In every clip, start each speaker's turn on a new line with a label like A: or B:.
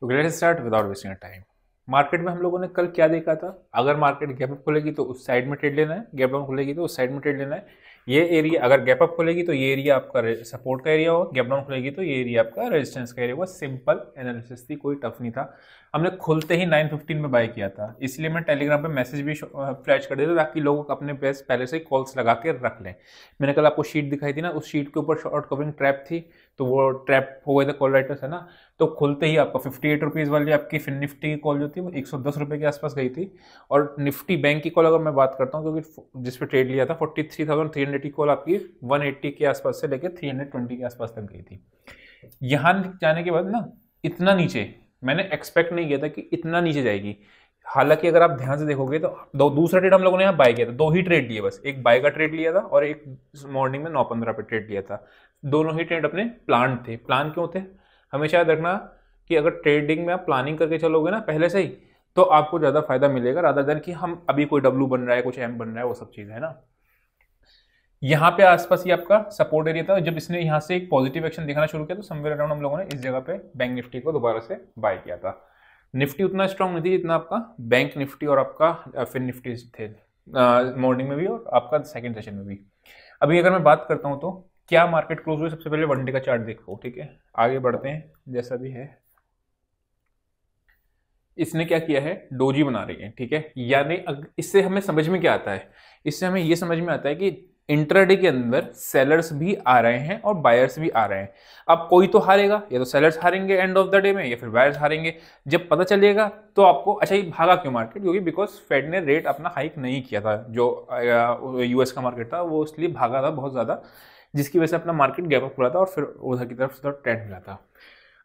A: तो great start without wasting time market में हम लोगों ने कल क्या देखा था अगर मार्केट गैप अप खुलेगी तो उस साइड में ट्रेड लेना है गैप डाउन खुलेगी तो उस साइड में ट्रेड लेना है ये एरिया अगर गैप अप खुलेगी तो ये एरिया आपका सपोर्ट का एरिया होगा गैप डाउन खुलेगी तो ये एरिया आपका रेजिस्टेंस का एरिया होगा सिंपल एनालिसिस थी कोई टफ नहीं था हमने खुलते ही 9:15 में बाय किया था इसलिए मैं टेलीग्राम पे मैसेज भी फ्लैश कर देता ताकि लोग अपने बेस्ट पहले से कॉल्स लगा के रख लें मैंने कल आपको शीट दिखाई थी ना उस शीट के ऊपर शॉर्ट कवरिंग ट्रैप थी तो वो ट्रैप हो गए थे कॉल राइटर्स है ना तो खुलते ही आपका फिफ्टी एट रुपीज़ वाली आपकी फिन निफ्टी की कॉल जो थी वो एक सौ दस रुपये के आसपास गई थी और निफ्टी बैंक की कॉल अगर मैं बात करता हूँ क्योंकि जिस पर ट्रेड लिया था forty three thousand three hundred की कॉल आपकी वन एट्टी के आसपास से लेकर थ्री हंड्रेड ट्वेंटी के आसपास तक गई थी यहाँ जाने के बाद ना इतना नीचे मैंने एक्सपेक्ट नहीं किया था कि इतना नीचे जाएगी हालांकि अगर आप ध्यान से देखोगे तो दो दूसरा ट्रेड हम लोगों ने यहाँ बाय किया था दो ही ट्रेड लिए बस एक बाय का ट्रेड लिया था और एक मॉर्निंग में नौ पंद्रह पे ट्रेड लिया था दोनों ही ट्रेड अपने प्लान थे प्लान क्यों थे हमेशा याद रखना कि अगर ट्रेडिंग में आप प्लानिंग करके चलोगे ना पहले से ही तो आपको ज़्यादा फायदा मिलेगा राधा देन कि हम अभी कोई डब्लू बन रहा है कुछ एम बन रहा है वो सब चीज़ है ना यहाँ पे आसपास ही आपका सपोर्ट एरिया था जब इसने यहाँ से एक पॉजिटिव एक्शन दिखाना शुरू किया तो समवेयर अराउंड हम लोगों ने इस जगह पे बैंक निफ्टी को दोबारा से बाय किया था निफ्टी उतना स्ट्रांग नहीं थी जितना आपका बैंक निफ्टी और आपका फिर निफ्टी थे मॉर्निंग में भी और आपका सेकेंड सेशन में भी अभी अगर मैं बात करता हूँ तो क्या मार्केट क्लोज हुई सबसे पहले वन डे का चार्ट देखो ठीक है आगे बढ़ते हैं जैसा भी है इसने क्या किया है डोजी बना रही है ठीक है यानी इससे हमें समझ में क्या आता है इससे हमें यह समझ में आता है कि इंटरडे के अंदर सेलर्स भी आ रहे हैं और बायर्स भी आ रहे हैं अब कोई तो हारेगा या तो सेलर्स हारेंगे एंड ऑफ द डे में या फिर बायर्स हारेंगे जब पता चलेगा तो आपको अच्छा ये भागा क्यों मार्केट क्योंकि बिकॉज फेड ने रेट अपना हाइक नहीं किया था जो यूएस का मार्केट था वो इसलिए भागा था बहुत ज़्यादा जिसकी वजह से अपना मार्केट गैप अप खुला था और फिर उधर की तरफ उधर ट्रेंड मिला था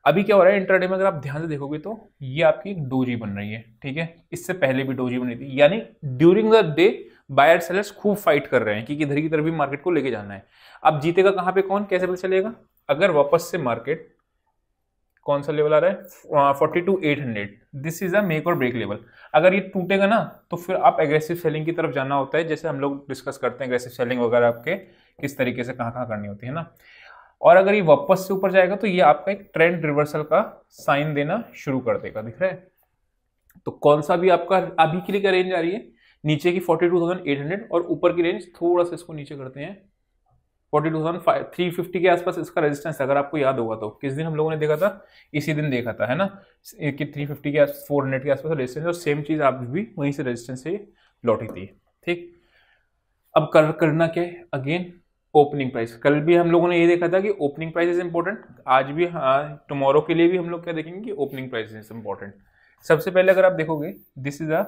A: अभी क्या हो रहा है इंटरडे में अगर आप ध्यान से देखोगे तो ये आपकी डोजी बन रही है ठीक है इससे पहले भी डोजी बनी थी यानी during the day buyer sellers खूब फाइट कर रहे हैं कि किधर की तरफ भी मार्केट को लेके जाना है अब जीतेगा कहाँ पे कौन कैसे पता चलेगा अगर वापस से मार्केट कौन सा लेवल आ रहा है forty two eight hundred this is a make और ब्रेक लेवल अगर ये टूटेगा ना तो फिर आप एग्रेसिव सेलिंग की तरफ जाना होता है जैसे हम लोग डिस्कस करते हैं एग्रेसिव सेलिंग वगैरह आपके किस तरीके से कहाँ कहाँ करनी होती है ना और अगर ये वापस से ऊपर जाएगा तो ये आपका एक ट्रेंड रिवर्सल का साइन देना शुरू कर देगा दिख रहा है तो कौन सा भी आपका अभी के लिए क्या रेंज आ रही है नीचे की 42,800 और ऊपर की रेंज थोड़ा सा इसको नीचे करते हैं 42,350 के आसपास इसका रेजिस्टेंस अगर आपको याद होगा तो किस दिन हम लोगों ने देखा था इसी दिन देखा था है ना कि 350 के फोर हंड्रेड के आसपास रेजिस्टेंस और सेम चीज़ आप भी वहीं से रेजिस्टेंस से लौटी थी ठीक अब कर करना क्या है अगेन ओपनिंग प्राइस कल भी हम लोगों ने ये देखा था कि ओपनिंग प्राइस इज इंपॉर्टेंट आज भी हाँ टुमारो के लिए भी हम लोग क्या देखेंगे कि ओपनिंग प्राइस इज इंपॉर्टेंट सबसे पहले अगर आप देखोगे दिस इज अ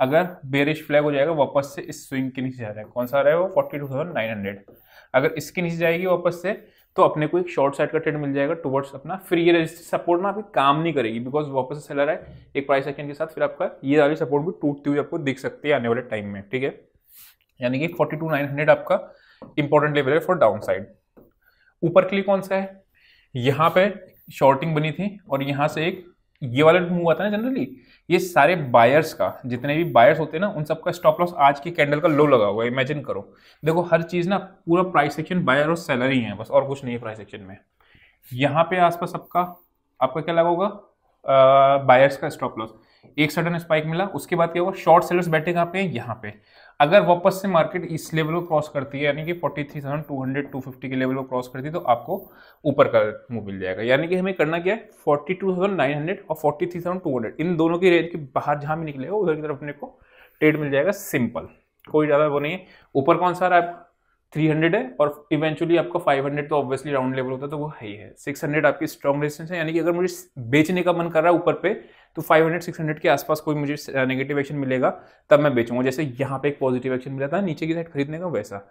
A: अगर बेरिश फ्लैग हो जाएगा वापस से इस स्विंग के नीचे जा रहा है कौन सा आ रहा है वो forty two thousand nine hundred अगर इसके नीचे जाएगी वापस से तो अपने को एक शॉर्ट साइड का ट्रेड मिल जाएगा टुवर्ड्स अपना फिर ये रजिस्ट्री सपोर्ट ना आपकी काम नहीं करेगी बिकॉज वापस से सेलर है एक प्राइस एक्शन के साथ फिर आपका ये वाली सपोर्ट भी टूटती हुई आपको दिख सकती है आने वाले टाइम में ठीक है यानी कि फोर्टी टू नाइन हंड्रेड आपका इंपॉर्टेंट लेवल है फॉर डाउन साइड ऊपर के लिए कौन सा है यहां पे शॉर्टिंग बनी थी और यहां से एक ये वाला मूव आता है ना जनरली ये सारे बायर्स का जितने भी बायर्स होते हैं ना उन सबका स्टॉप लॉस आज की कैंडल का लो लगा हुआ है इमेजिन करो देखो हर चीज़ ना पूरा प्राइस सेक्शन बायर और सैलरी है बस और कुछ नहीं है प्राइस सेक्शन में यहाँ पे आसपास सबका आपका क्या लगा होगा बायर्स का स्टॉप लॉस एक सडन स्पाइक मिला उसके बाद क्या हुआ शॉर्ट सेलर्स बैठे कहाँ पे यहाँ पे अगर वापस से मार्केट इस लेवल को क्रॉस करती है यानी कि 43,200 250 के लेवल को क्रॉस करती है तो आपको ऊपर का मूव मिल जाएगा यानी कि हमें करना क्या है 42,900 और 43,200 इन दोनों की रेंज के बाहर जहाँ भी निकलेगा उधर की तरफ अपने को ट्रेड मिल जाएगा सिंपल कोई ज़्यादा वो नहीं है ऊपर कौन सा रहा है थ्री हंड्रेड है और इवेंचुअली आपका फाइव हंड्रेड तो ऑब्वियसली राउंड लेवल होता है तो वो ही है सिक्स हंड्रेड आपकी स्ट्रॉन्ग रेजिस्टेंस है यानी कि अगर मुझे बेचने का मन कर रहा है ऊपर पे तो फाइव हंड्रेड सिक्स हंड्रेड के आसपास कोई मुझे नेगेटिव एक्शन मिलेगा तब मैं बेचूंगा जैसे यहाँ पे एक पॉजिटिव एक्शन मिला था नीचे की साइड खरीदने का वैसा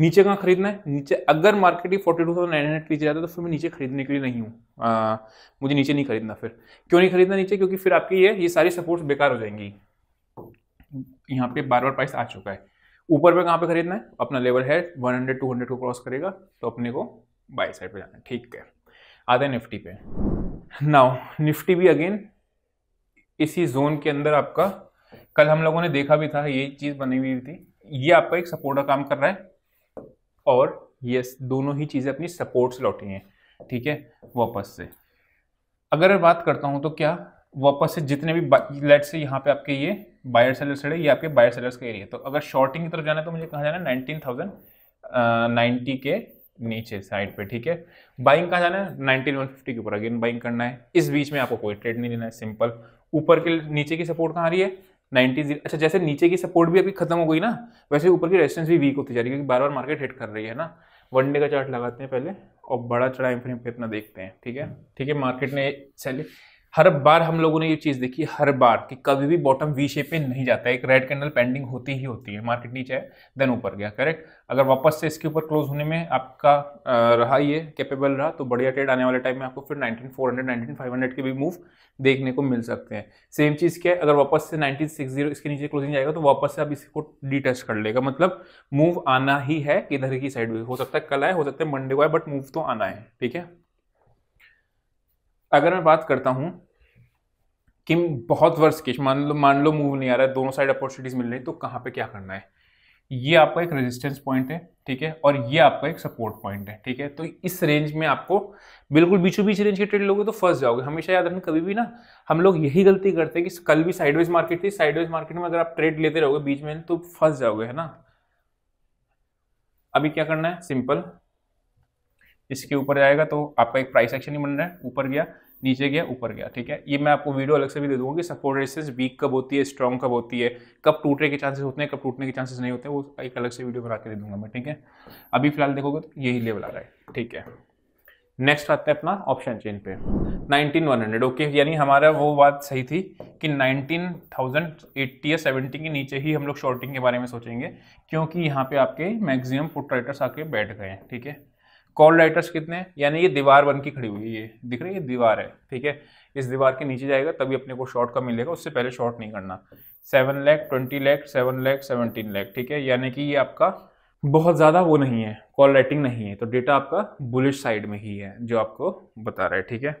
A: नीचे कहाँ खरीदना है नीचे अगर मार्केट ही forty two thousand nine hundred नीचे जाता है तो फिर मैं नीचे खरीदने के लिए नहीं हूँ मुझे नीचे नहीं खरीदना फिर क्यों नहीं खरीदना नीचे क्योंकि फिर आपकी ये ये सारी सपोर्ट्स बेकार हो जाएंगी यहाँ पे बार बार प्राइस आ चुका है ऊपर पे कहाँ पे खरीदना है अपना लेवल है 100 200 को क्रॉस करेगा तो अपने को बाई साइड पे जाना है ठीक है आते हैं निफ्टी पे नाउ निफ्टी भी अगेन इसी जोन के अंदर आपका कल हम लोगों ने देखा भी था ये चीज़ बनी हुई थी ये आपका एक सपोर्ट का काम कर रहा है और ये दोनों ही चीज़ें अपनी सपोर्ट्स लौटी हैं ठीक है वापस से अगर बात करता हूं तो क्या वापस से जितने भी लेट से यहाँ पे आपके ये बायर सेलर्स है ये आपके बायर सेलर्स का एरिया तो अगर शॉर्टिंग की तरफ जाना है तो मुझे कहाँ जाना है नाइनटीन थाउजेंड नाइन्टी के नीचे साइड पे ठीक है बाइंग कहाँ जाना है नाइनटीन वन फिफ्टी के ऊपर अगेन बाइंग करना है इस बीच में आपको कोई ट्रेड नहीं लेना है सिंपल ऊपर के नीचे की सपोर्ट कहाँ आ रही है नाइन्टी अच्छा जैसे नीचे की सपोर्ट भी अभी खत्म हो गई ना वैसे ऊपर की रेजिस्टेंस भी वीक होती जा रही है क्योंकि बार बार मार्केट हिट कर रही है ना वन डे का चार्ट लगाते हैं पहले और बड़ा चढ़ाई फ्रेम पे अपना देखते हैं ठीक है ठीक है मार्केट ने चलिए हर बार हम लोगों ने ये चीज़ देखी हर बार कि कभी भी बॉटम वी शेप में नहीं जाता है एक रेड कैंडल पेंडिंग होती ही होती है मार्केट नीचे है देन ऊपर गया करेक्ट अगर वापस से इसके ऊपर क्लोज होने में आपका रहा ये कैपेबल रहा तो बढ़िया ट्रेड आने वाले टाइम में आपको फिर नाइनटीन फाइव हंड्रेड के भी मूव देखने को मिल सकते हैं सेम चीज़ क्या है अगर वापस से जीरो इसके नीचे क्लोजिंग जाएगा तो वापस से आप इसको डिटेस्ट कर लेगा मतलब मूव आना ही है इधर की साइड भी हो सकता है कल आए हो सकता है मंडे को आए बट मूव तो आना है ठीक है अगर मैं बात करता हूँ कि बहुत वर्ष के मान लो मान लो मूव नहीं आ रहा है दोनों साइड अपॉर्चुनिटीज मिल रही है तो कहाँ पे क्या करना है ये आपका एक रेजिस्टेंस पॉइंट है ठीक है और ये आपका एक सपोर्ट पॉइंट है ठीक है तो इस रेंज में आपको बिल्कुल बीचों बीच रेंज के ट्रेड लोगे तो फंस जाओगे हमेशा याद रखना कभी भी ना हम लोग यही गलती करते हैं कि कल भी साइडवेज मार्केट थी साइडवेज मार्केट में अगर आप ट्रेड लेते रहोगे बीच में तो फंस जाओगे है ना अभी क्या करना है सिंपल इसके ऊपर जाएगा तो आपका एक प्राइस एक्शन ही बन रहा है ऊपर गया नीचे गया ऊपर गया ठीक है ये मैं आपको वीडियो अलग से भी दे दूंगा कि सपोर्ट रेसिस वीक कब होती है स्ट्रॉन्ग कब होती है कब टूटने के चांसेस होते हैं कब टूटने के चांसेस नहीं होते हैं वो एक अलग से वीडियो बना के दे दूंगा मैं ठीक है अभी फिलहाल देखोगे तो यही लेवल आ रहा है ठीक है नेक्स्ट आते हैं अपना ऑप्शन चेन पे 19100 ओके यानी हमारा वो बात सही थी कि 19080 या 70 के नीचे ही हम लोग शॉर्टिंग के बारे में सोचेंगे क्योंकि यहाँ पे आपके मैक्सिमम पुट राइटर्स आके बैठ गए हैं ठीक है कॉल राइटर्स कितने हैं यानी ये दीवार बन के खड़ी हुई है ये दिख रही है दीवार है ठीक है इस दीवार के नीचे जाएगा तभी अपने को शॉर्ट का मिलेगा उससे पहले शॉर्ट नहीं करना seven lakh twenty lakh seven lakh seventeen lakh ठीक है यानी कि ये आपका बहुत ज़्यादा वो नहीं है कॉल राइटिंग नहीं है तो डेटा आपका बुलिश साइड में ही है जो आपको बता रहा है ठीक है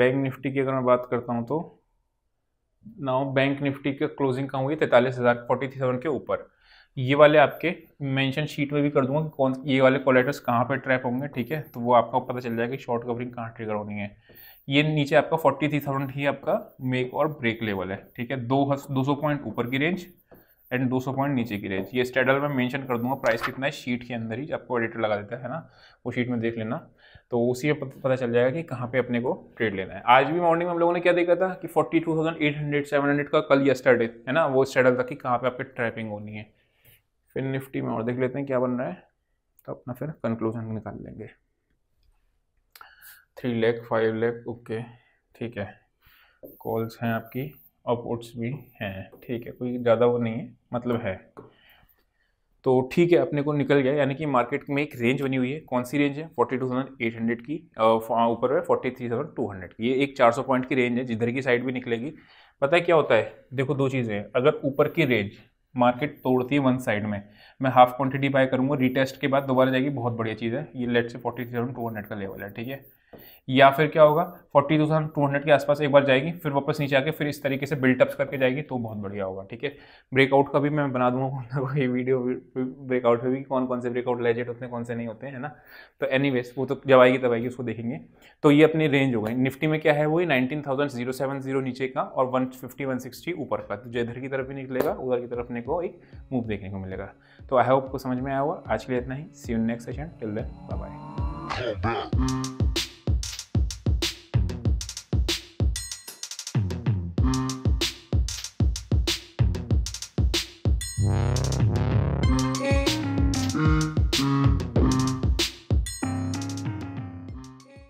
A: बैंक निफ्टी की अगर मैं बात करता हूँ तो नाउ बैंक निफ्टी के क्लोजिंग कहाँ हुई तैंतालीस हज़ार फोर्टी सेवन के ऊपर ये वाले आपके मेंशन शीट में भी कर दूंगा कि कौन ये वाले कोलेटर्स कहाँ पर ट्रैप होंगे ठीक है तो वो आपका पता चल जाएगा कि शॉर्ट कवरिंग कहाँ ट्रिगर होनी है ये नीचे आपका फोर्टी थ्री थाउजेंड ही आपका मेक और ब्रेक लेवल है ठीक है दो दो सौ पॉइंट ऊपर की रेंज एंड दो सौ पॉइंट नीचे की रेंज ये स्टेडल में मैंशन कर दूंगा प्राइस कितना है शीट के अंदर ही आपको एडिटर लगा देता है ना वो शीट में देख लेना तो उसी में पता चल जाएगा कि कहाँ पे अपने को ट्रेड लेना है आज भी मॉर्निंग में हम लोगों ने क्या देखा था कि forty two thousand eight hundred seven hundred का कल यस्टरडे है ना वो स्टेडल था कि कहाँ पे आपकी ट्रैपिंग होनी है फिर निफ्टी में और देख लेते हैं क्या बन रहा है तो अपना फिर कंक्लूजन निकाल लेंगे थ्री लेख फाइव लेख ओके ठीक है कॉल्स हैं आपकी अपवर्ड्स भी हैं ठीक है कोई ज़्यादा वो नहीं है मतलब है तो ठीक है अपने को निकल गया यानी कि मार्केट में एक रेंज बनी हुई है कौन सी रेंज है forty two thousand eight hundred की ऊपर है forty three thousand two hundred की ये एक चार सौ पॉइंट की रेंज है जिधर की साइड भी निकलेगी पता है क्या होता है देखो दो चीज़ें अगर ऊपर की रेंज मार्केट तोड़ती है वन साइड में मैं हाफ क्वांटिटी बाय करूँगा रीटेस्ट के बाद दोबारा जाएगी बहुत बढ़िया चीज़ है ये लेट से फोर्टी थाउजेंड टू हंड्रेड का लेवल है ठीक है या फिर क्या होगा फोर्टी थाउजेंड टू हंड्रेड के आसपास एक बार जाएगी फिर वापस नीचे आके फिर इस तरीके से बिल्टअप्स करके जाएगी तो बहुत बढ़िया होगा ठीक है ब्रेकआउट का भी मैं बना दूंगा कौन ना कोई वीडियो ब्रेकआउट में भी कौन कौन से ब्रेकआउट लेजेट होते हैं कौन से नहीं होते हैं ना तो एनी वो तो जब आएगी तब आएगी उसको देखेंगे तो ये अपनी रेंज हो गई निफ्टी में क्या है वही nineteen thousand zero seven zero नीचे का और वन फिफ्टी वन सिक्सटी ऊपर का तो जो इधर की तरफ भी निकलेगा उधर की तरफ अपने को एक मूव देखने को मिलेगा तो आई होप को समझ में आया हुआ आज के लिए इतना ही see you next session till then bye bye